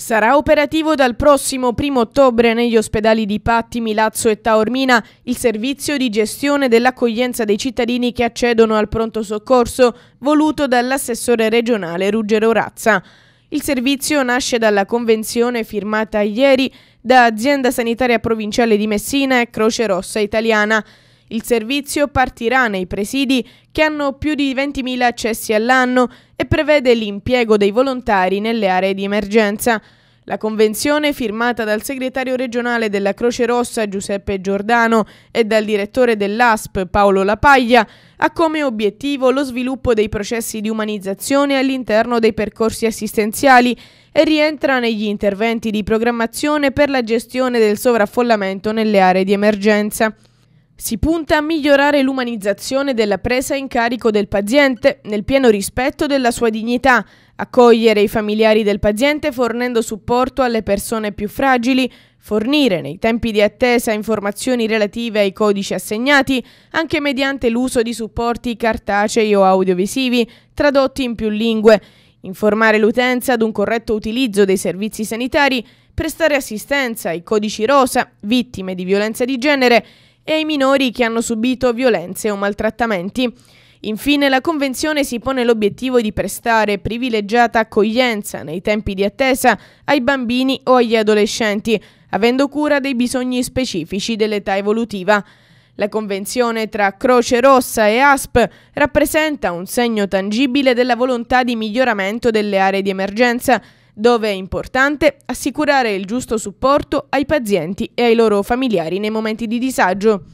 Sarà operativo dal prossimo 1 ottobre negli ospedali di Patti, Milazzo e Taormina il servizio di gestione dell'accoglienza dei cittadini che accedono al pronto soccorso voluto dall'assessore regionale Ruggero Razza. Il servizio nasce dalla convenzione firmata ieri da Azienda Sanitaria Provinciale di Messina e Croce Rossa Italiana il servizio partirà nei presidi che hanno più di 20.000 accessi all'anno e prevede l'impiego dei volontari nelle aree di emergenza. La convenzione, firmata dal segretario regionale della Croce Rossa Giuseppe Giordano e dal direttore dell'ASP Paolo Lapaglia, ha come obiettivo lo sviluppo dei processi di umanizzazione all'interno dei percorsi assistenziali e rientra negli interventi di programmazione per la gestione del sovraffollamento nelle aree di emergenza. Si punta a migliorare l'umanizzazione della presa in carico del paziente nel pieno rispetto della sua dignità, accogliere i familiari del paziente fornendo supporto alle persone più fragili, fornire nei tempi di attesa informazioni relative ai codici assegnati, anche mediante l'uso di supporti cartacei o audiovisivi tradotti in più lingue, informare l'utenza ad un corretto utilizzo dei servizi sanitari, prestare assistenza ai codici rosa, vittime di violenza di genere, e ai minori che hanno subito violenze o maltrattamenti. Infine la Convenzione si pone l'obiettivo di prestare privilegiata accoglienza nei tempi di attesa ai bambini o agli adolescenti, avendo cura dei bisogni specifici dell'età evolutiva. La convenzione tra Croce Rossa e ASP rappresenta un segno tangibile della volontà di miglioramento delle aree di emergenza, dove è importante assicurare il giusto supporto ai pazienti e ai loro familiari nei momenti di disagio.